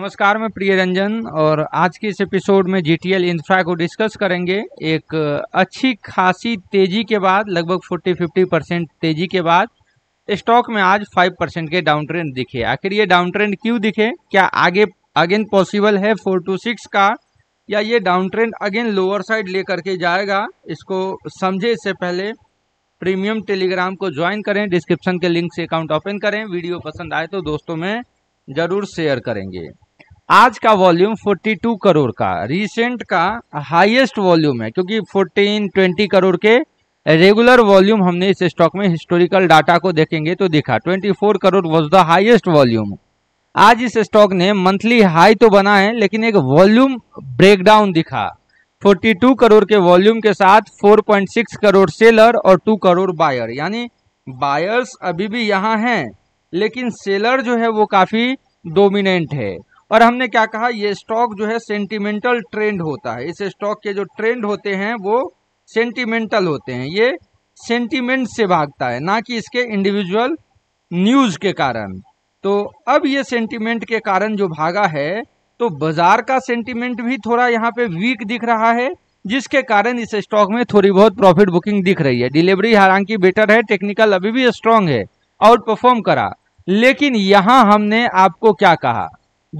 नमस्कार मैं प्रिय रंजन और आज के इस एपिसोड में जी टी एल इंफ्रा को डिस्कस करेंगे एक अच्छी खासी तेज़ी के बाद लगभग 40-50 परसेंट तेज़ी के बाद स्टॉक में आज 5 परसेंट के डाउन ट्रेंड दिखे आखिर ये डाउन ट्रेंड क्यों दिखे क्या आगे अगेन पॉसिबल है फोर टू सिक्स का या ये down trend again lower side ले करके जाएगा इसको समझे इससे पहले प्रीमियम टेलीग्राम को ज्वाइन करें डिस्क्रिप्शन के लिंक से अकाउंट ओपन करें वीडियो पसंद आए तो दोस्तों में ज़रूर शेयर करेंगे आज का वॉल्यूम 42 करोड़ का रिसेंट का हाईएस्ट वॉल्यूम है क्योंकि 14 20 करोड़ के रेगुलर वॉल्यूम हमने इस स्टॉक में हिस्टोरिकल डाटा को देखेंगे तो दिखा 24 crore was the highest volume आज इस स्टॉक ने मंथली हाई तो बना है लेकिन एक वॉल्यूम ब्रेकडाउन दिखा 42 करोड़ के वॉल्यूम के साथ 4.6 करोड़ सेलर और 2 करोड़ बायर यानी बायर्स अभी भी यहाँ हैं लेकिन सेलर जो है वो काफ़ी डोमिनेंट है और हमने क्या कहा ये स्टॉक जो है सेंटिमेंटल ट्रेंड होता है इस स्टॉक के जो ट्रेंड होते हैं वो सेंटिमेंटल होते हैं ये सेंटिमेंट से भागता है ना कि इसके इंडिविजुअल न्यूज के कारण तो अब ये सेंटिमेंट के कारण जो भागा है तो बाजार का सेंटिमेंट भी थोड़ा यहाँ पे वीक दिख रहा है जिसके कारण इस स्टॉक में थोड़ी बहुत प्रॉफिट बुकिंग दिख रही है डिलीवरी हालांकि बेटर है टेक्निकल अभी भी स्ट्रांग है आउट परफॉर्म करा लेकिन यहाँ हमने आपको क्या कहा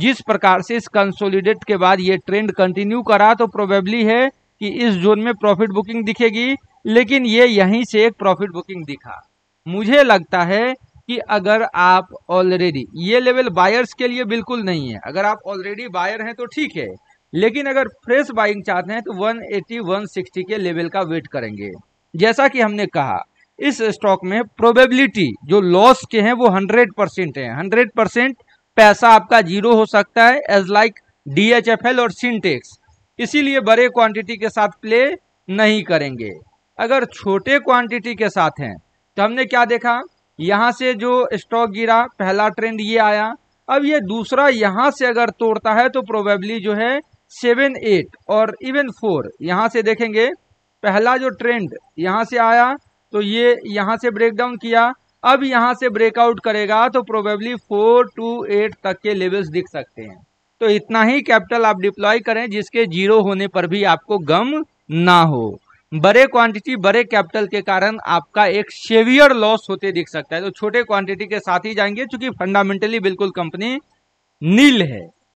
जिस प्रकार से इस कंसोलिडेट के बाद ये ट्रेंड कंटिन्यू करा तो प्रोबेबली है कि इस जोन में प्रॉफिट बुकिंग दिखेगी लेकिन ये यहीं से एक प्रॉफिट बुकिंग दिखा मुझे लगता है कि अगर आप ऑलरेडी ये लेवल बायर्स के लिए बिल्कुल नहीं है अगर आप ऑलरेडी बायर हैं तो ठीक है लेकिन अगर फ्रेश बाइंग चाहते हैं तो 180 160 के लेवल का वेट करेंगे जैसा कि हमने कहा इस स्टॉक में प्रोबेबिलिटी जो लॉस के हैं वो 100 परसेंट है 100 परसेंट पैसा आपका जीरो हो सकता है as like D H F L और सिंटेक्स इसीलिए बड़े क्वांटिटी के साथ प्ले नहीं करेंगे अगर छोटे क्वांटिटी के साथ हैं तो हमने क्या देखा यहाँ से जो स्टॉक गिरा पहला ट्रेंड ये आया अब ये दूसरा यहाँ से अगर तोड़ता है तो प्रोबेबली जो है सेवन एट और इवन फोर यहाँ से देखेंगे पहला जो ट्रेंड यहाँ से आया तो ये यहाँ से ब्रेक डाउन किया अब यहाँ से ब्रेकआउट करेगा तो प्रोबेबली फोर टू एट तक के लेवल्स दिख सकते हैं तो इतना ही कैपिटल आप डिप्लॉय करें जिसके जीरो होने पर भी आपको गम ना हो बड़े क्वांटिटी बड़े कैपिटल के कारण आपका एक सेवियर लॉस होते दिख सकता है तो छोटे क्वांटिटी के साथ ही जाएंगे क्योंकि फंडामेंटली बिल्कुल कंपनी नील है